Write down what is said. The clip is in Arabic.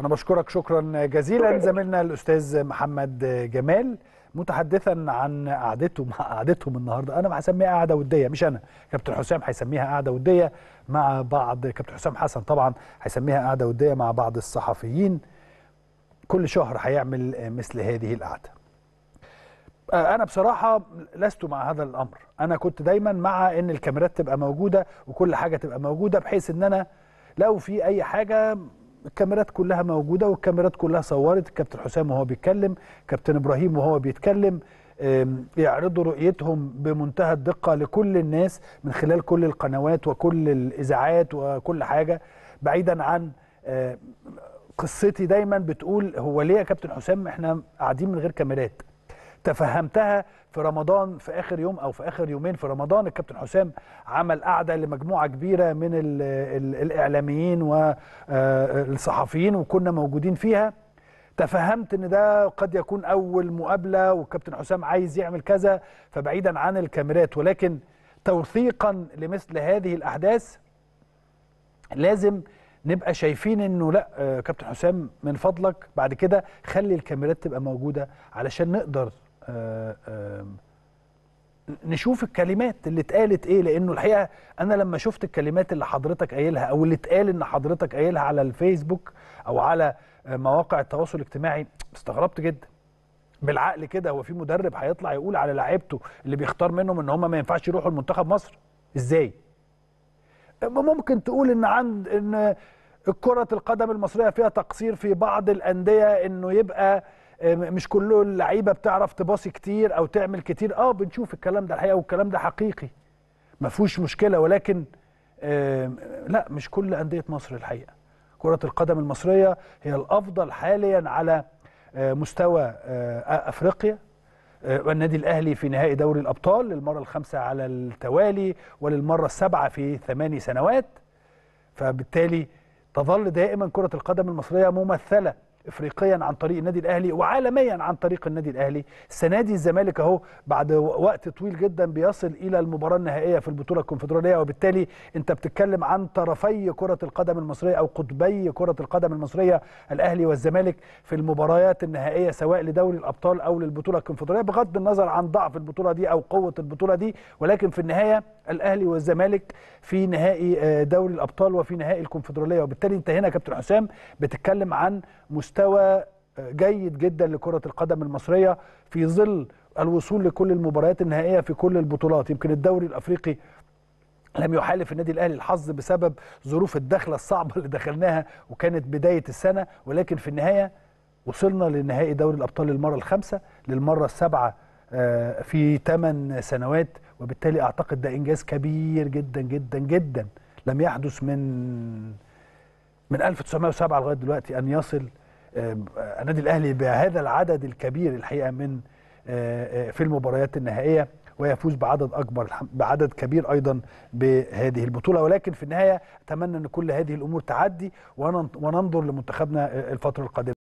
انا بشكرك شكرا جزيلا زميلنا الاستاذ محمد جمال متحدثا عن قعدته مع قعدتهم النهارده انا هسميها قعده وديه مش انا كابتن حسام هيسميها قعده وديه مع بعض كابتن حسام حسن طبعا هيسميها قعده وديه مع بعض الصحفيين كل شهر هيعمل مثل هذه القعده آه، انا بصراحه لست مع هذا الامر انا كنت دايما مع ان الكاميرات تبقى موجوده وكل حاجه تبقى موجوده بحيث ان انا لو في اي حاجه الكاميرات كلها موجوده والكاميرات كلها صورت الكابتن حسام وهو بيتكلم كابتن ابراهيم وهو بيتكلم يعرضوا رؤيتهم بمنتهى الدقه لكل الناس من خلال كل القنوات وكل الاذاعات وكل حاجه بعيدا عن قصتي دايما بتقول هو ليه يا كابتن حسام احنا قاعدين من غير كاميرات تفهمتها في رمضان في اخر يوم او في اخر يومين في رمضان الكابتن حسام عمل قعده لمجموعه كبيره من الـ الـ الاعلاميين والصحفيين آه، وكنا موجودين فيها تفهمت ان ده قد يكون اول مقابله والكابتن حسام عايز يعمل كذا فبعيدا عن الكاميرات ولكن توثيقا لمثل هذه الاحداث لازم نبقى شايفين انه لا آه، كابتن حسام من فضلك بعد كده خلي الكاميرات تبقى موجوده علشان نقدر آه، نشوف الكلمات اللي اتقالت ايه لانه الحقيقه انا لما شفت الكلمات اللي حضرتك قايلها او اللي اتقال ان حضرتك قايلها على الفيسبوك او على مواقع التواصل الاجتماعي استغربت جدا بالعقل كده هو في مدرب هيطلع يقول على لعيبته اللي بيختار منهم ان هم ما ينفعش يروحوا المنتخب مصر ازاي ممكن تقول ان عند ان كره القدم المصريه فيها تقصير في بعض الانديه انه يبقى آه، مش كله اللعيبه بتعرف تباصي كتير او تعمل كتير اه بنشوف الكلام ده الحقيقه والكلام ده حقيقي ما فيهوش مشكله ولكن آه، لا مش كل انديه مصر الحقيقه كره القدم المصريه هي الافضل حاليا على آه، مستوى افريقيا والنادي الاهلي في نهائي دوري الابطال للمره الخامسه على التوالي وللمره السابعه في ثماني سنوات فبالتالي تظل دائما كره القدم المصريه ممثله افريقيا عن طريق النادي الاهلي وعالميا عن طريق النادي الاهلي السنه دي الزمالك اهو بعد وقت طويل جدا بيصل الى المباراه النهائيه في البطوله الكونفدراليه وبالتالي انت بتتكلم عن طرفي كره القدم المصريه او قطبي كره القدم المصريه الاهلي والزمالك في المباريات النهائيه سواء لدوري الابطال او للبطوله الكونفدراليه بغض النظر عن ضعف البطوله دي او قوه البطوله دي ولكن في النهايه الاهلي والزمالك في نهائي آه، دوري الابطال وفي نهائي الكونفدراليه وبالتالي انت هنا يا كابتن حسام بتتكلم عن مستوى آه، جيد جدا لكره القدم المصريه في ظل الوصول لكل المباريات النهائيه في كل البطولات يمكن الدوري الافريقي لم يحالف النادي الاهلي الحظ بسبب ظروف الدخله الصعبه اللي دخلناها وكانت بدايه السنه ولكن في النهايه وصلنا لنهائي دوري الابطال للمره الخامسه للمره السابعه آه، في 8 سنوات وبالتالي اعتقد ده انجاز كبير جدا جدا جدا لم يحدث من من 1907 لغايه دلوقتي ان يصل آه، النادي الاهلي بهذا العدد الكبير الحقيقه من آه، في المباريات النهائيه ويفوز بعدد اكبر بعدد كبير ايضا بهذه البطوله ولكن في النهايه اتمنى ان كل هذه الامور تعدي وننظر لمنتخبنا الفتره القادمه